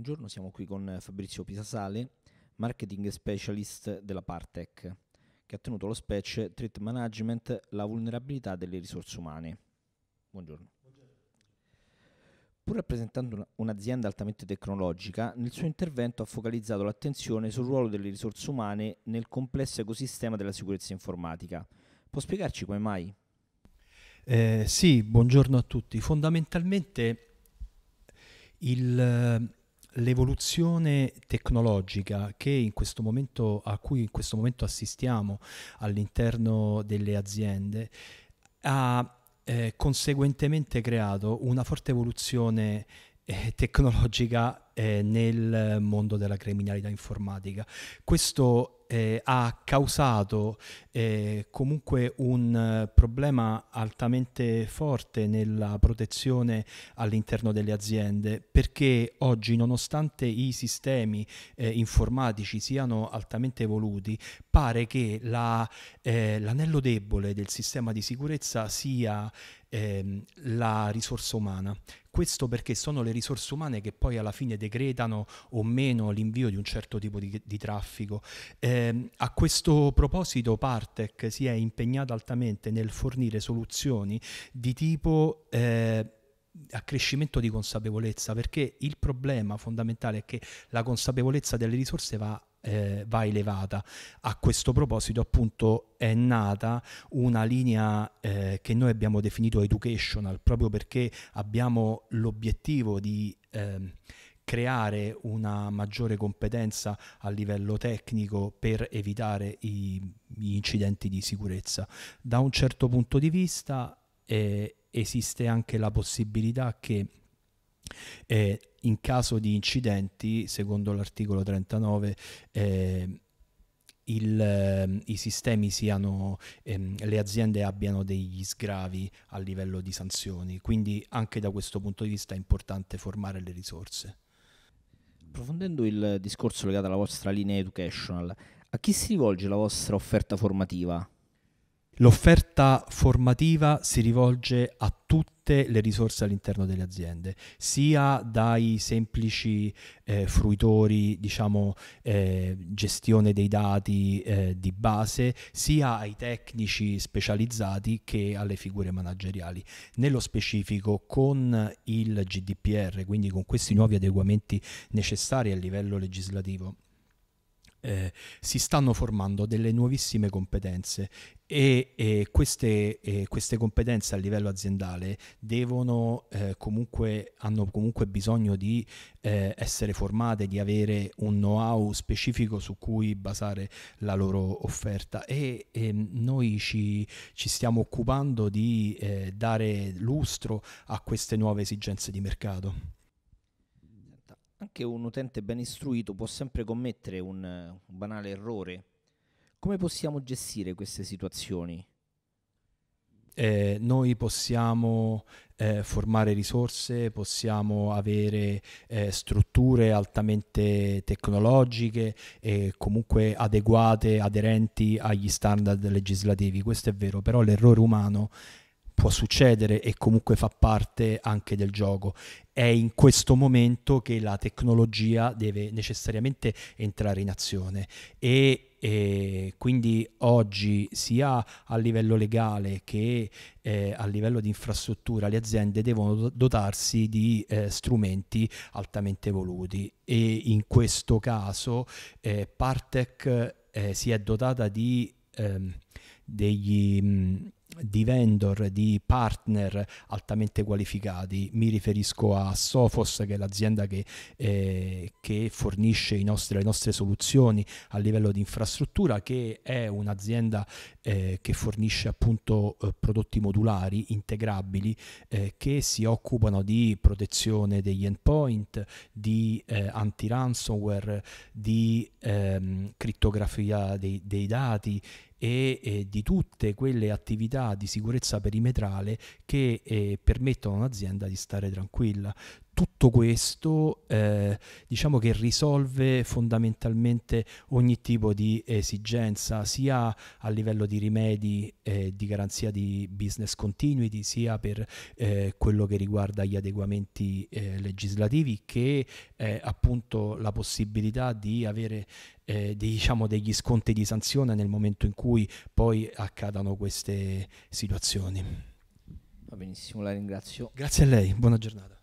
Buongiorno, siamo qui con Fabrizio Pisasale, marketing specialist della Partec, che ha tenuto lo spec Treat Management, la vulnerabilità delle risorse umane. Buongiorno. Buongiorno. Pur rappresentando un'azienda altamente tecnologica, nel suo intervento ha focalizzato l'attenzione sul ruolo delle risorse umane nel complesso ecosistema della sicurezza informatica. Può spiegarci come mai? Eh, sì, buongiorno a tutti. Fondamentalmente il, l'evoluzione tecnologica momento, a cui in questo momento assistiamo all'interno delle aziende ha eh, conseguentemente creato una forte evoluzione eh, tecnologica eh, nel mondo della criminalità informatica. Questo eh, ha causato eh, comunque un eh, problema altamente forte nella protezione all'interno delle aziende perché oggi nonostante i sistemi eh, informatici siano altamente evoluti pare che la, eh, l'anello debole del sistema di sicurezza sia ehm, la risorsa umana. Questo perché sono le risorse umane che poi alla fine decretano o meno l'invio di un certo tipo di, di traffico. Eh, eh, a questo proposito Partec si è impegnato altamente nel fornire soluzioni di tipo... Eh, accrescimento di consapevolezza perché il problema fondamentale è che la consapevolezza delle risorse va, eh, va elevata a questo proposito appunto è nata una linea eh, che noi abbiamo definito educational proprio perché abbiamo l'obiettivo di eh, creare una maggiore competenza a livello tecnico per evitare i, gli incidenti di sicurezza. Da un certo punto di vista eh, esiste anche la possibilità che eh, in caso di incidenti, secondo l'articolo 39, eh, il, eh, i sistemi siano, ehm, le aziende abbiano degli sgravi a livello di sanzioni, quindi anche da questo punto di vista è importante formare le risorse approfondendo il discorso legato alla vostra linea educational, a chi si rivolge la vostra offerta formativa? L'offerta formativa si rivolge a tutte le risorse all'interno delle aziende, sia dai semplici eh, fruitori, diciamo, eh, gestione dei dati eh, di base, sia ai tecnici specializzati che alle figure manageriali. Nello specifico, con il GDPR, quindi con questi nuovi adeguamenti necessari a livello legislativo, eh, si stanno formando delle nuovissime competenze e, e, queste, e queste, competenze a livello aziendale devono, eh, comunque, hanno comunque bisogno di eh, essere formate, di avere un know-how specifico su cui basare la loro offerta e, e noi ci, ci, stiamo occupando di eh, dare lustro a queste nuove esigenze di mercato anche un utente ben istruito può sempre commettere un, un banale errore. Come possiamo gestire queste situazioni? Eh, noi possiamo eh, formare risorse, possiamo avere eh, strutture altamente tecnologiche e comunque adeguate, aderenti agli standard legislativi, questo è vero, però l'errore umano può succedere e comunque fa parte anche del gioco. È in questo momento che la tecnologia deve necessariamente entrare in azione e, e quindi oggi sia a livello legale che eh, a livello di infrastruttura le aziende devono dotarsi di eh, strumenti altamente evoluti e in questo caso eh, Partec eh, si è dotata di ehm, degli... Mh, di vendor, di partner altamente qualificati. Mi riferisco a Sophos, che è l'azienda che, eh, che fornisce nostri, le nostre soluzioni a livello di infrastruttura, che è un'azienda eh, che fornisce appunto eh, prodotti modulari integrabili eh, che si occupano di protezione degli endpoint, di eh, anti-ransomware, di ehm, criptografia dei, dei dati e eh, di tutte quelle attività di sicurezza perimetrale che eh, permettono all'azienda di stare tranquilla tutto questo eh, diciamo che risolve fondamentalmente ogni tipo di esigenza, sia a livello di rimedi eh, di garanzia di business continuity, sia per eh, quello che riguarda gli adeguamenti eh, legislativi, che appunto la possibilità di avere eh, diciamo degli sconti di sanzione nel momento in cui poi accadano queste situazioni. Va benissimo, la ringrazio. Grazie a lei, buona giornata.